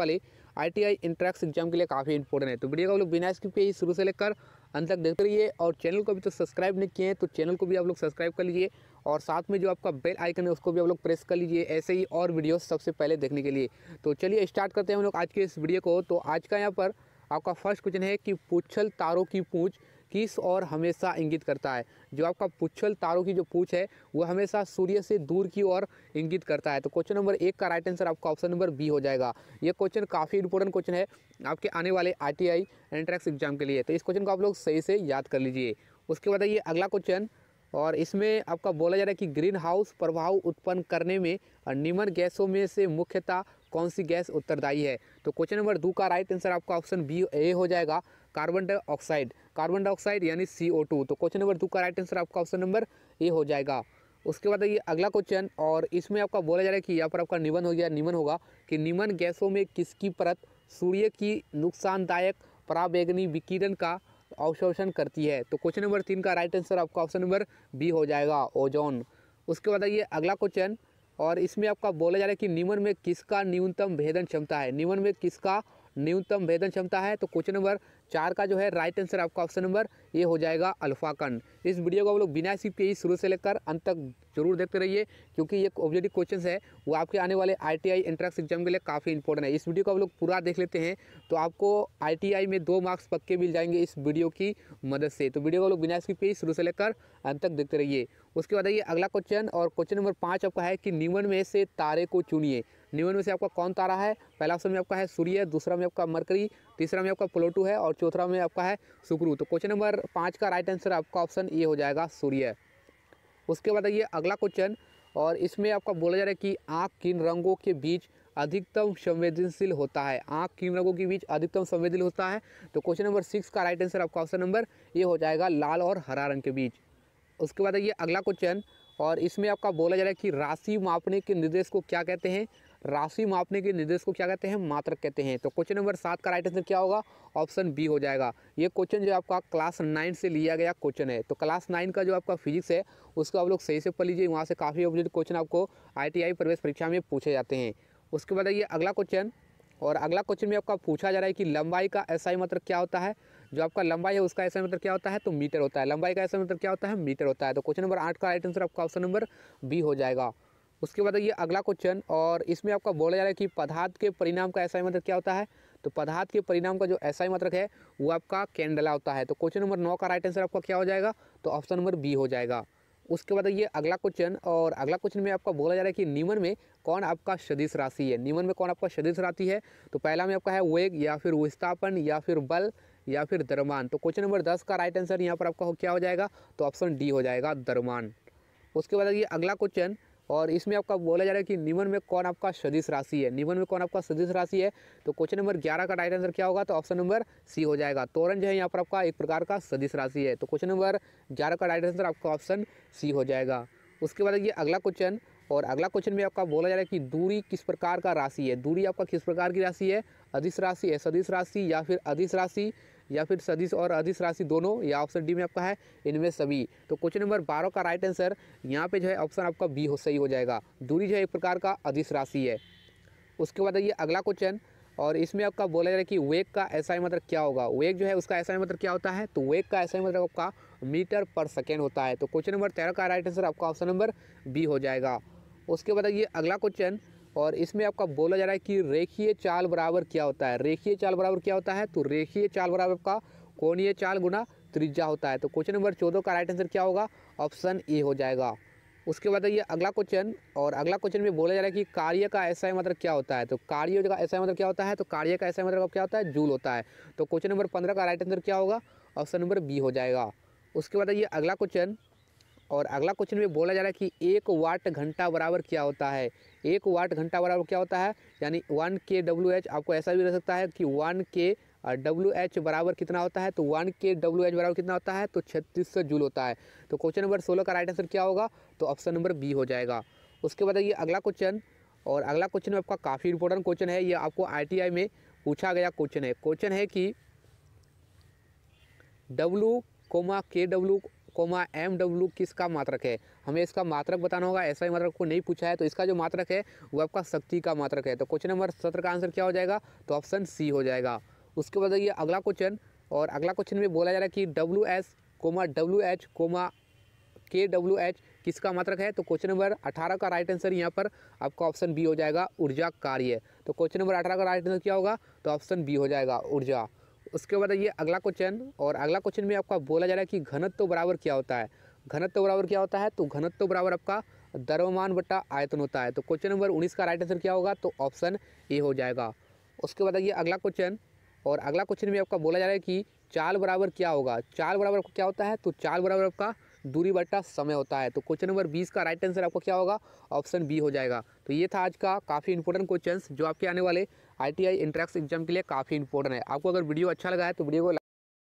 वाली आई टी आई इंट्रैक्स एग्जाम के लिए काफ़ी इंपॉर्टेंट है तो वीडियो को आप लोग बिना स्किप किए शुरू से लेकर अंत तक देखते रहिए और चैनल को भी तो सब्सक्राइब नहीं किए हैं तो चैनल को भी आप लोग सब्सक्राइब कर लीजिए और साथ में जो आपका बेल आइकन है उसको भी आप लोग प्रेस कर लीजिए ऐसे ही और वीडियो सबसे पहले देखने के लिए तो चलिए स्टार्ट करते हैं हम लोग आज के इस वीडियो को तो आज का यहाँ पर आपका फर्स्ट क्वेश्चन है कि पूछल तारों की पूछ किस और हमेशा इंगित करता है जो आपका पुच्छल तारों की जो पूछ है वो हमेशा सूर्य से दूर की ओर इंगित करता है तो क्वेश्चन नंबर एक का राइट आंसर आपका ऑप्शन नंबर बी हो जाएगा ये क्वेश्चन काफ़ी इंपॉर्टेंट क्वेश्चन है आपके आने वाले I T I entrance exam के लिए तो इस क्वेश्चन को आप लोग सही से याद कर लीजिए उसके बाद ये अगला क्वेश्चन और इसमें आपका बोला जा रहा है कि ग्रीन हाउस प्रभाव उत्पन्न करने में निम्न गैसों में से मुख्यतः कौन सी गैस उत्तरदायी है तो क्वेश्चन नंबर दो का राइट आंसर आपका ऑप्शन बी ए हो जाएगा कार्बन डाइऑक्साइड कार्बन डाइऑक्साइड यानी सी तो क्वेश्चन नंबर टू का राइट आंसर आपका ऑप्शन नंबर ए हो जाएगा उसके बाद ये अगला क्वेश्चन और इसमें आपका बोला जा रहा है कि यहाँ पर आपका निमन हो गया निमन होगा कि निमन गैसों में किसकी परत सूर्य की नुकसानदायक प्रावेगनी विकिरण का अवशोषण करती है तो क्वेश्चन नंबर तीन का राइट आंसर आपका ऑप्शन नंबर बी हो जाएगा ओजोन उसके बाद ये अगला क्वेश्चन और इसमें आपका बोला जा रहा है कि निमन में किसका न्यूनतम भेदन क्षमता है निमन में किसका न्यूनतम भेदन क्षमता है तो क्वेश्चन नंबर चार का जो है राइट आंसर आपका ऑप्शन नंबर ये हो जाएगा अल्फाकन इस वीडियो को आप लोग बिना सी ही शुरू से लेकर अंत तक जरूर देखते रहिए क्योंकि ये ऑब्जेक्टिव क्वेश्चन है वो आपके आने वाले I T I entrance exam के लिए काफ़ी इंपॉर्टेंट है इस वीडियो को आप लोग पूरा देख लेते हैं तो आपको आई टी आई में दो मार्क्स पक्के मिल जाएंगे इस वीडियो की मदद से तो वीडियो को लोग बिना सी ही शुरू से लेकर अंत तक देखते रहिए उसके बाद आइए अगला क्वेश्चन और क्वेश्चन नंबर पाँच आपका है कि निमन में से तारे को चुनिए न्यून में से आपका कौन तारा है पहला ऑप्शन में आपका है सूर्य दूसरा में आपका मरकरी तीसरा में आपका प्लोटू है और चौथा में आपका है शुक्र तो क्वेश्चन नंबर पाँच का राइट आंसर आपका ऑप्शन ए हो जाएगा सूर्य उसके बाद ये अगला क्वेश्चन और इसमें आपका बोला जा रहा है कि आँख किन रंगों के बीच अधिकतम संवेदनशील होता है आँख किन रंगों के बीच अधिकतम संवेदनशील होता है तो क्वेश्चन नंबर सिक्स का राइट आंसर आपका ऑप्शन नंबर ये हो जाएगा लाल और हरा रंग के बीच उसके बाद ये अगला क्वेश्चन और इसमें आपका बोला जा रहा है कि राशि मापने के निर्देश को क्या कहते हैं राशि मापने के निर्देश को क्या कहते हैं मात्र कहते हैं तो क्वेश्चन नंबर सात का राइट आंसर क्या होगा ऑप्शन बी हो जाएगा ये क्वेश्चन जो आपका क्लास नाइन से लिया गया क्वेश्चन है तो क्लास नाइन का जो आपका फिजिक्स है उसको आप लोग सही से पढ़ लीजिए वहाँ से काफ़ी ऑपोजिट क्वेश्चन आपको आई प्रवेश परीक्षा में पूछे जाते हैं उसके बाद आइए अगला क्वेश्चन और अगला क्वेश्चन में आपका पूछा जा रहा है कि लंबाई का एसआई मतलब क्या होता है जो आपका लंबाई है उसका ऐसा मतलब क्या होता है तो मीटर होता है लंबाई का ऐसा मतलब क्या होता है मीटर होता है तो क्वेश्चन नंबर आठ का राइट आंसर आपका ऑप्शन नंबर बी हो जाएगा उसके बाद ये अगला क्वेश्चन और इसमें आपका बोला जा रहा है कि पदार्थ के परिणाम का ही मतलब क्या होता है तो पदार्थ के परिणाम का जो ऐसा ही मतलब है वो आपका कैंडला होता है तो क्वेश्चन नंबर नौ का राइट आंसर आपका क्या हो जाएगा तो ऑप्शन नंबर बी हो जाएगा उसके बाद ये अगला क्वेश्चन और अगला क्वेश्चन में आपका बोला जा रहा है कि निमन में कौन आपका सदिश राशि है निमन में कौन आपका सदिश राशि है तो पहला में आपका है वेग या फिर विस्थापन या फिर बल या फिर दरमान तो क्वेश्चन नंबर दस का राइट आंसर यहाँ पर आपका क्या हो जाएगा तो ऑप्शन डी हो जाएगा दरमान उसके बाद ये अगला क्वेश्चन और इसमें आपका बोला जा रहा है कि निमन में कौन आपका सदिश राशि है निमन में कौन आपका सदिश राशि है तो क्वेश्चन नंबर ग्यारह का राइट आंसर क्या होगा तो ऑप्शन नंबर सी हो जाएगा तोरण जो है यहाँ पर आपका एक प्रकार का सदिश राशि है तो क्वेश्चन नंबर ग्यारह का राइट आंसर आपका ऑप्शन सी हो जाएगा उसके बाद ये अगला क्वेश्चन और अगला क्वेश्चन में आपका बोला जा रहा है कि दूरी किस प्रकार का राशि है दूरी आपका किस प्रकार की राशि है अधिस राशि है सदिश राशि या फिर अधिस राशि या फिर सदिश और अधिस राशि दोनों या ऑप्शन डी में आपका है इनमें सभी तो क्वेश्चन नंबर बारह का राइट आंसर यहाँ पे जो है ऑप्शन आपका बी हो सही हो जाएगा दूरी जो है एक प्रकार का अधिस राशि है उसके बाद ये अगला क्वेश्चन और इसमें आपका बोला जा रहा है कि वेग का ऐसा ही मतलब क्या होगा वेग जो है उसका ऐसा ही मतलब क्या होता है तो वेग का ऐसा ही मतलब आपका मीटर पर सेकेंड होता है तो क्वेश्चन नंबर तेरह का राइट आंसर आपका ऑप्शन नंबर बी हो जाएगा उसके बाद ये अगला क्वेश्चन और इसमें आपका बोला जा रहा है कि रेखीय चाल बराबर क्या होता है रेखीय चाल बराबर क्या होता है तो रेखीय चाल बराबर का कोणीय चाल गुना त्रिज्या होता है तो क्वेश्चन नंबर चौदह का राइट आंसर क्या होगा ऑप्शन ए हो जाएगा उसके बाद ये अगला क्वेश्चन और अगला क्वेश्चन में बोला जा रहा है कि कार्य का ऐसा मतलब क्या होता है तो कार्य का ऐसा मतलब क्या होता है तो कार्य का ऐसा मतलब क्या होता है जूल होता है तो क्वेश्चन नंबर पंद्रह का राइट आंसर क्या होगा ऑप्शन नंबर बी हो जाएगा उसके बाद ये अगला क्वेश्चन और अगला क्वेश्चन में बोला जा रहा है कि एक वाट घंटा बराबर क्या होता है एक वाट घंटा बराबर क्या होता है यानी वन के डब्ल्यू एच आपको ऐसा भी रह सकता है कि वन के डब्ल्यू एच बराबर कितना होता है तो वन के डब्ल्यू एच बराबर कितना होता है तो छत्तीस सौ जूल होता है तो क्वेश्चन नंबर सोलह का राइट आंसर क्या होगा तो ऑप्शन नंबर बी हो जाएगा उसके बाद ये अगला क्वेश्चन और अगला क्वेश्चन आपका काफ़ी इंपॉर्टेंट क्वेश्चन है ये आपको आई में पूछा गया क्वेश्चन है क्वेश्चन है कि W comma K W comma M W किसका मात्रक है हमें इसका मात्रक बताना होगा ऐसा ही मात्रक को नहीं पूछा है तो इसका जो मात्रक है वो आपका शक्ति का मात्रक है तो क्वेश्चन नंबर सत्रह का आंसर क्या हो जाएगा तो ऑप्शन सी हो जाएगा उसके बाद ये अगला क्वेश्चन और अगला क्वेश्चन में बोला जा रहा है कि W S comma W H comma K W H किसका मात्रक है तो क्वेश्चन नंबर अठारह का राइट आंसर यहाँ पर आपका ऑप्शन बी हो जाएगा ऊर्जा कार्य तो क्वेश्चन नंबर अठारह का राइट आंसर क्या होगा तो ऑप्शन बी हो जाएगा ऊर्जा उसके बाद ये अगला क्वेश्चन और अगला क्वेश्चन में आपका बोला जा रहा है कि घनत्व तो बराबर क्या होता है घनत्व तो बराबर क्या होता है तो घनत्व तो बराबर आपका द्रव्यमान बट्टा आयतन होता है तो क्वेश्चन नंबर उन्नीस का राइट आंसर क्या होगा तो ऑप्शन ए हो जाएगा उसके बाद ये अगला क्वेश्चन और अगला क्वेश्चन में आपका बोला जा रहा है कि चाल बराबर क्या होगा चाल बराबर क्या होता है तो चाल बराबर आपका दूरी बट्टा समय होता है तो क्वेश्चन नंबर बीस का राइट आंसर आपको क्या होगा ऑप्शन बी हो जाएगा तो ये था आज का काफ़ी इंपॉर्टेंट क्वेश्चन जो आपके आने वाले आई टी एग्जाम के लिए काफ़ी इंपॉर्टेंट है आपको अगर वीडियो अच्छा लगा है तो वीडियो को